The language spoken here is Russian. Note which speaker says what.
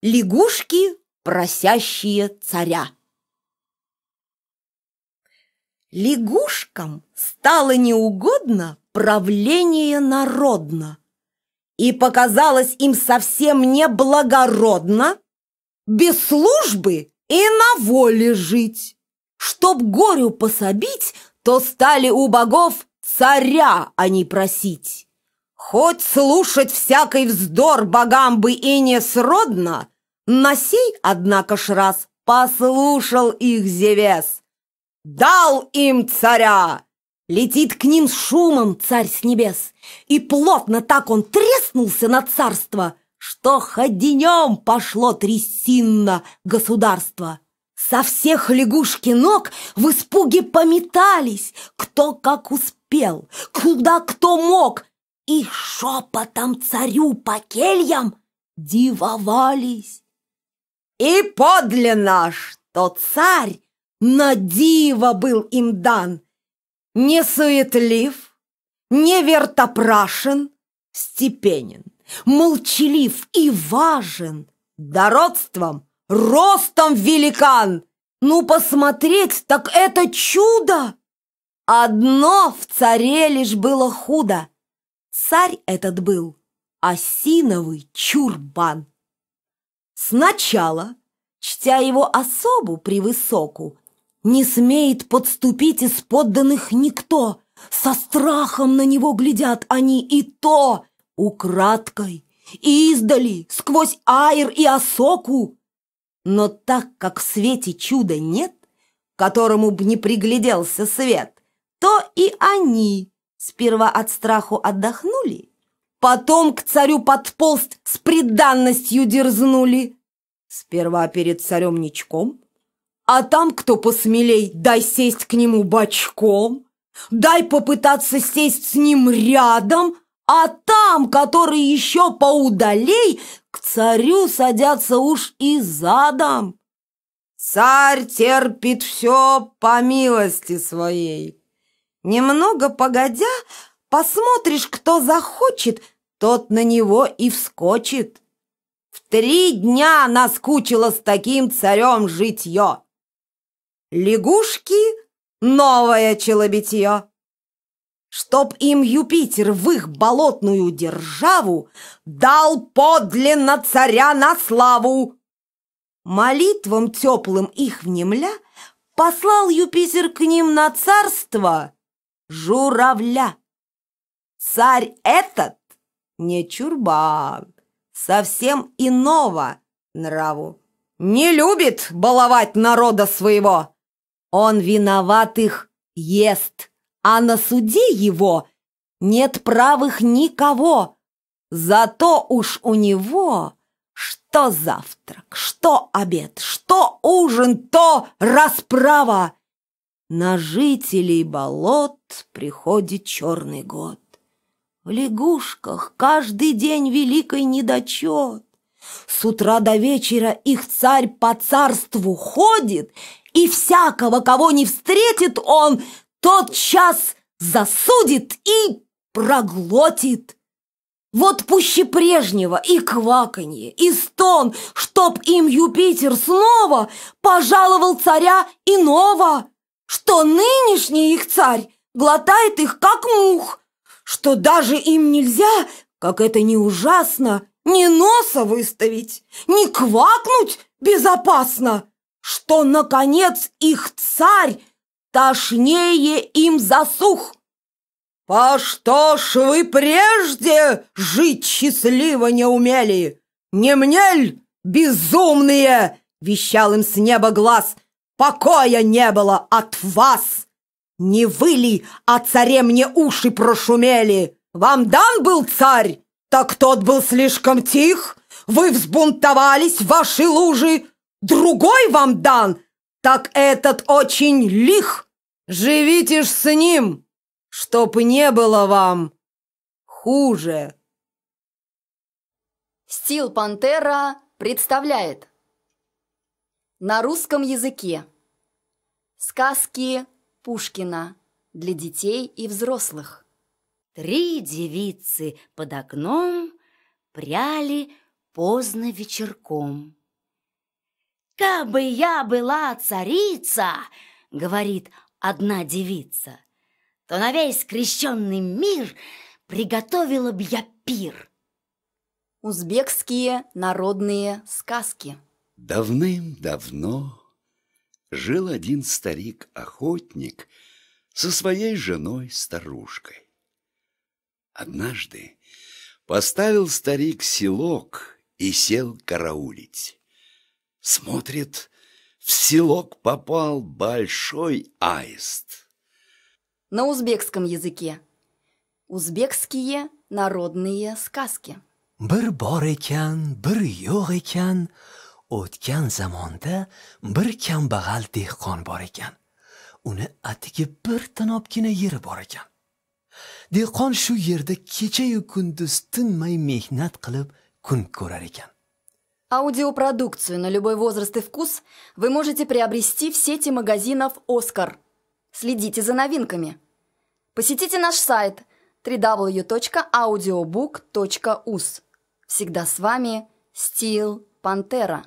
Speaker 1: Лягушки, просящие царя. Лягушкам стало неугодно правление народно, и показалось им совсем неблагородно без службы и на воле жить. Чтоб горю пособить, то стали у богов царя они а просить. Хоть слушать всякий вздор богам бы и не сродно, на сей, однако ж раз, послушал их Зевес. Дал им царя! Летит к ним с шумом царь с небес, и плотно так он треснулся на царство, что ходенем пошло трясинно государство. Со всех лягушки ног в испуге пометались, кто как успел, куда кто мог, и шепотом царю по кельям дивовались. И подлинно, что царь на диво был им дан, не суетлив, не вертопрашен, степенен, молчалив и важен, да родством, ростом великан. Ну, посмотреть, так это чудо! Одно в царе лишь было худо — Царь этот был осиновый чурбан. Сначала, чтя его особу превысоку, не смеет подступить из подданных никто. Со страхом на него глядят они и то украдкой, и издали, сквозь аир и осоку. Но так как в свете чуда нет, которому б не пригляделся свет, то и они Сперва от страху отдохнули, потом к царю подполз с преданностью дерзнули. Сперва перед царем ничком, а там, кто посмелей, дай сесть к нему бочком, дай попытаться сесть с ним рядом, а там, который еще поудалей, к царю садятся уж и задом. Царь терпит все по милости своей. Немного погодя, посмотришь, кто захочет, тот на него и вскочит. В три дня наскучило с таким царем житье. Лягушки — новое челобитье. Чтоб им Юпитер в их болотную державу Дал подлинно царя на славу. Молитвам теплым их внемля Послал Юпитер к ним на царство — журавля. Царь этот не чурбан, совсем иного нраву. Не любит баловать народа своего. Он виноватых ест, а на суде его нет правых никого. Зато уж у него что завтрак, что обед, что ужин, то расправа. На жителей болот приходит черный год. В лягушках каждый день великой недочет. С утра до вечера их царь по царству ходит, и всякого, кого не встретит он, тот час засудит и проглотит. Вот пуще прежнего и кваканье, и стон, чтоб им Юпитер снова пожаловал царя иного что нынешний их царь глотает их как мух, что даже им нельзя, как это не ужасно, ни носа выставить, ни квакнуть безопасно, что, наконец, их царь тошнее им засух. «По что ж вы прежде жить счастливо не умели? Не мне безумные?» — вещал им с неба глаз — покоя не было от вас! Не вы ли, а царе мне уши прошумели? Вам дан был царь, так тот был слишком тих, вы взбунтовались, ваши лужи. Другой вам дан, так этот очень лих. Живите ж с ним, чтоб не было вам хуже.
Speaker 2: Стил Пантера представляет на русском языке. Сказки Пушкина для детей и взрослых. Три девицы под окном пряли поздно вечерком. «Кабы я была царица, — говорит одна девица, — то на весь крещенный мир приготовила б я пир». Узбекские народные сказки. Давным-давно жил один старик-охотник со своей женой-старушкой. Однажды поставил старик селок и сел караулить. Смотрит, в селок попал большой аист. На узбекском языке. Узбекские народные сказки.
Speaker 1: Бір бар екен, o'tgan zamonda bir kambag'al dehqon bor ekan uni atigi bir tinobgina yeri bor ekan dehqon shu yerda kechayu kunduz tinmay mehnat qilib kun ko'rar ekan
Speaker 2: аудиопродукцию на любой возраст и вкус вы можете приобрести в сети магазинов оскар следите за новинками посетите наш сайт www.audiobook.us всегда с вами стил пантера